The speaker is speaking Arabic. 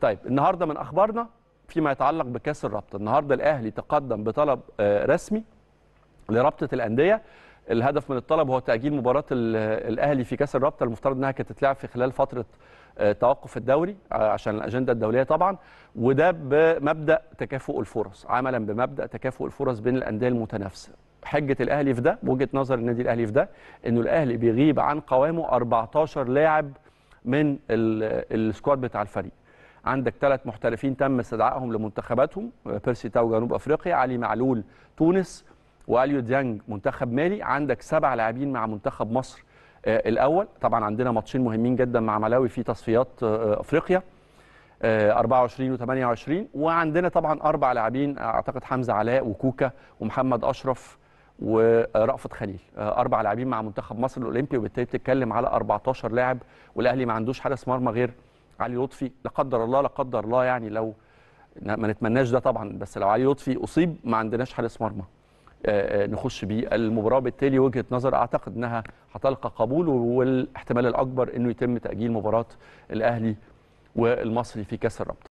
طيب النهارده من اخبارنا فيما يتعلق بكاس الرابطه النهارده الاهلي تقدم بطلب آه، رسمي لرابطه الانديه الهدف من الطلب هو تاجيل مباراه الاهلي في كاس الرابطه المفترض انها كانت تتلعب في خلال فتره آه، توقف الدوري آه، عشان الاجنده الدوليه طبعا وده بمبدا تكافؤ الفرص عملا بمبدا تكافؤ الفرص بين الانديه المتنافسه حجه الاهلي في ده بوجهه نظر النادي الاهلي في ده انه الاهلي بيغيب عن قوامه 14 لاعب من السكواد بتاع الفريق عندك ثلاث محترفين تم استدعائهم لمنتخباتهم آه، بيرسي تاو جنوب افريقيا علي معلول تونس واليو ديانج منتخب مالي عندك سبع لاعبين مع منتخب مصر آه، الاول طبعا عندنا ماتشين مهمين جدا مع ملاوي في تصفيات آه، افريقيا 24 و28 وعندنا طبعا اربع لاعبين اعتقد حمزه علاء وكوكا ومحمد اشرف ورأفت خليل اربع لاعبين مع منتخب مصر الاولمبي وبالتالي بتتكلم على 14 لاعب والاهلي ما عندوش حارس مرمى غير علي لطفي لا قدر الله لا قدر الله يعني لو ما نتمناش ده طبعا بس لو علي لطفي اصيب ما عندناش حارس مرمى نخش بيه المباراه بالتالي وجهه نظر اعتقد انها هتلقى قبول والاحتمال الاكبر انه يتم تاجيل مباراه الاهلي والمصري في كاس الرابطه